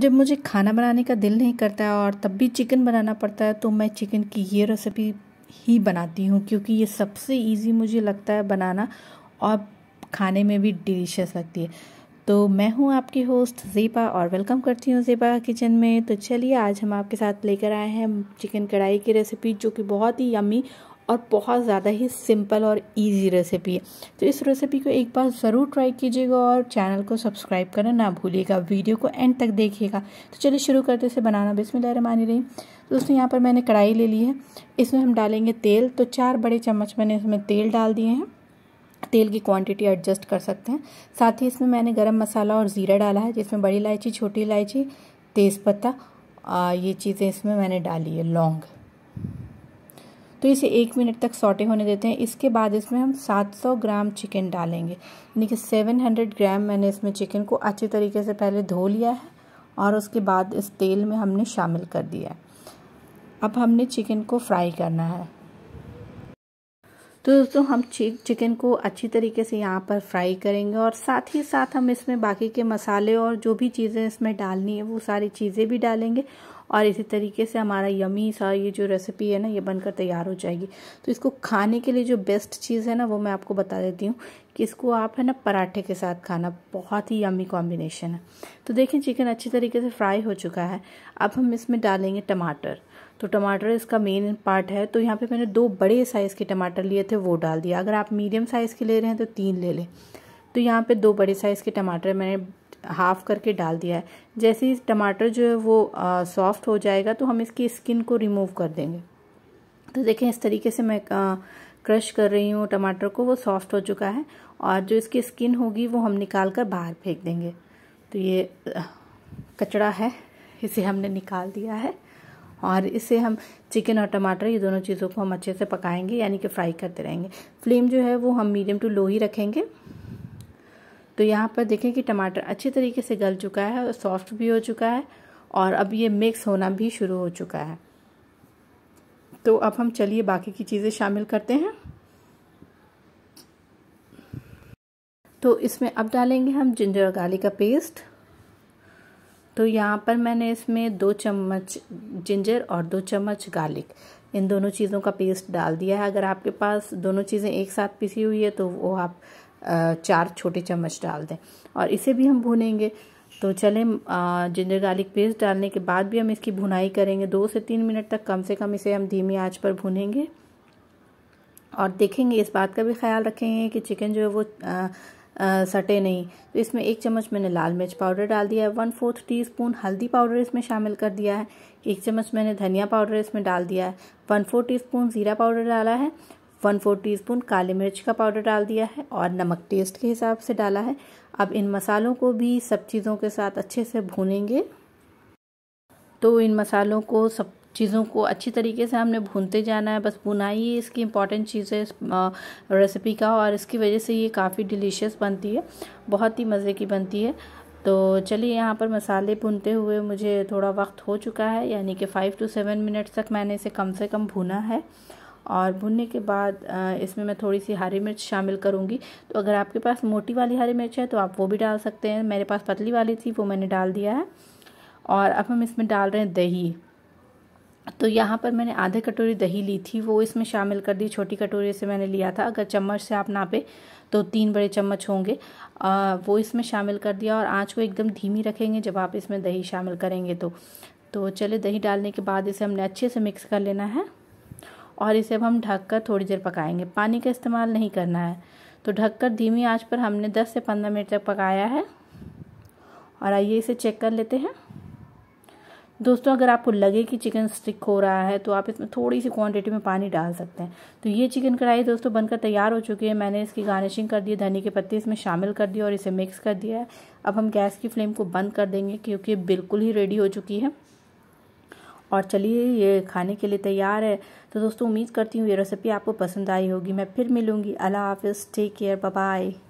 जब मुझे खाना बनाने का दिल नहीं करता है और तब भी चिकन बनाना पड़ता है तो मैं चिकन की ये रेसिपी ही बनाती हूँ क्योंकि ये सबसे इजी मुझे लगता है बनाना और खाने में भी डिलीशियस लगती है तो मैं हूँ आपकी होस्ट ज़ेबा और वेलकम करती हूँ ज़ेबा किचन में तो चलिए आज हम आपके साथ लेकर आए हैं चिकन कढ़ाई की रेसिपी जो कि बहुत ही यमी और बहुत ज़्यादा ही सिंपल और इजी रेसिपी है तो इस रेसिपी को एक बार ज़रूर ट्राई कीजिएगा और चैनल को सब्सक्राइब करना ना भूलिएगा वीडियो को एंड तक देखिएगा तो चलिए शुरू करते से बनाना बिस्मिल्लाह मानी रही दोस्तों यहाँ पर मैंने कढ़ाई ले ली है इसमें हम डालेंगे तेल तो चार बड़े चम्मच मैंने इसमें तेल डाल दिए हैं तेल की क्वांटिटी एडजस्ट कर सकते हैं साथ ही इसमें मैंने गरम मसाला और ज़ीरा डाला है जिसमें बड़ी इलायची छोटी इलायची तेज़पत्ता ये चीज़ें इसमें मैंने डाली है लौंग तो इसे एक मिनट तक सॉटे होने देते हैं इसके बाद इसमें हम 700 ग्राम चिकन डालेंगे यानी कि 700 ग्राम मैंने इसमें चिकन को अच्छे तरीके से पहले धो लिया है और उसके बाद इस तेल में हमने शामिल कर दिया है अब हमने चिकन को फ्राई करना है तो दोस्तों हम चिकन को अच्छी तरीके से यहाँ पर फ्राई करेंगे और साथ ही साथ हम इसमें बाकी के मसाले और जो भी चीज़ें इसमें डालनी है वो सारी चीज़ें भी डालेंगे और इसी तरीके से हमारा यमी सा ये जो रेसिपी है ना ये बनकर तैयार हो जाएगी तो इसको खाने के लिए जो बेस्ट चीज़ है ना वो मैं आपको बता देती हूँ कि इसको आप है ना पराठे के साथ खाना बहुत ही यमी कॉम्बिनेशन है तो देखें चिकन अच्छी तरीके से फ्राई हो चुका है अब हम इसमें डालेंगे टमाटर तो टमाटर इसका मेन पार्ट है तो यहाँ पे मैंने दो बड़े साइज़ के टमाटर लिए थे वो डाल दिया अगर आप मीडियम साइज़ के ले रहे हैं तो तीन ले लें तो यहाँ पे दो बड़े साइज़ के टमाटर मैंने हाफ़ करके डाल दिया है जैसे ही टमाटर जो है वो सॉफ्ट हो जाएगा तो हम इसकी स्किन को रिमूव कर देंगे तो देखें इस तरीके से मैं आ, क्रश कर रही हूँ टमाटर को वो सॉफ्ट हो चुका है और जो इसकी स्किन होगी वो हम निकाल कर बाहर फेंक देंगे तो ये कचड़ा है इसे हमने निकाल दिया है और इसे हम चिकन और टमाटर ये दोनों चीज़ों को हम अच्छे से पकाएंगे यानी कि फ्राई करते रहेंगे फ्लेम जो है वो हम मीडियम टू लो ही रखेंगे तो यहाँ पर देखें कि टमाटर अच्छे तरीके से गल चुका है और सॉफ्ट भी हो चुका है और अब ये मिक्स होना भी शुरू हो चुका है तो अब हम चलिए बाकी की चीज़ें शामिल करते हैं तो इसमें अब डालेंगे हम जिंजर और गार्लिक का पेस्ट तो यहाँ पर मैंने इसमें दो चम्मच जिंजर और दो चम्मच गार्लिक इन दोनों चीज़ों का पेस्ट डाल दिया है अगर आपके पास दोनों चीज़ें एक साथ पिसी हुई है तो वो आप चार छोटे चम्मच डाल दें और इसे भी हम भूनेंगे तो चलें जिंजर गार्लिक पेस्ट डालने के बाद भी हम इसकी भुनाई करेंगे दो से तीन मिनट तक कम से कम इसे हम धीमी आंच पर भुनेंगे और देखेंगे इस बात का भी ख्याल रखेंगे कि चिकन जो है वो आ, आ, सटे नहीं तो इसमें एक चम्मच मैंने लाल मिर्च पाउडर डाल दिया है वन फोर्थ टी स्पून हल्दी पाउडर इसमें शामिल कर दिया है एक चम्मच मैंने धनिया पाउडर इसमें डाल दिया है वन फोर टी स्पून ज़ीरा पाउडर डाला है वन फोर टीस्पून काली मिर्च का पाउडर डाल दिया है और नमक टेस्ट के हिसाब से डाला है अब इन मसालों को भी सब चीज़ों के साथ अच्छे से भूनेंगे तो इन मसालों को सब चीज़ों को अच्छी तरीके से हमने भूनते जाना है बस भुनाई ही इसकी इम्पॉर्टेंट चीज़ है रेसिपी का और इसकी वजह से ये काफ़ी डिलीशियस बनती है बहुत ही मज़े की बनती है तो चलिए यहाँ पर मसाले भूनते हुए मुझे थोड़ा वक्त हो चुका है यानी कि फ़ाइव टू सेवन मिनट्स तक मैंने इसे कम से कम भुना है और भुनने के बाद इसमें मैं थोड़ी सी हरी मिर्च शामिल करूँगी तो अगर आपके पास मोटी वाली हरी मिर्च है तो आप वो भी डाल सकते हैं मेरे पास पतली वाली थी वो मैंने डाल दिया है और अब हम इसमें डाल रहे हैं दही तो यहाँ पर मैंने आधे कटोरी दही ली थी वो इसमें शामिल कर दी छोटी कटोरी से मैंने लिया था अगर चम्मच से आप नापे तो तीन बड़े चम्मच होंगे आ, वो इसमें शामिल कर दिया और आँच को एकदम धीमी रखेंगे जब आप इसमें दही शामिल करेंगे तो तो चले दही डालने के बाद इसे हमने अच्छे से मिक्स कर लेना है और इसे अब हम ढककर थोड़ी देर पकाएंगे पानी का इस्तेमाल नहीं करना है तो ढककर धीमी आंच पर हमने 10 से 15 मिनट तक पकाया है और आइए इसे चेक कर लेते हैं दोस्तों अगर आपको लगे कि चिकन स्टिक हो रहा है तो आप इसमें थोड़ी सी क्वांटिटी में पानी डाल सकते हैं तो ये चिकन कढ़ाई दोस्तों बनकर तैयार हो चुकी है मैंने इसकी गार्निशिंग कर दी धनी के पत्ते इसमें शामिल कर दिए और इसे मिक्स कर दिया है अब हम गैस की फ्लेम को बंद कर देंगे क्योंकि बिल्कुल ही रेडी हो चुकी है और चलिए ये खाने के लिए तैयार है तो दोस्तों उम्मीद करती हूँ ये रेसिपी आपको पसंद आई होगी मैं फिर मिलूँगी अल्लाह हाफिज़ टेक केयर बाय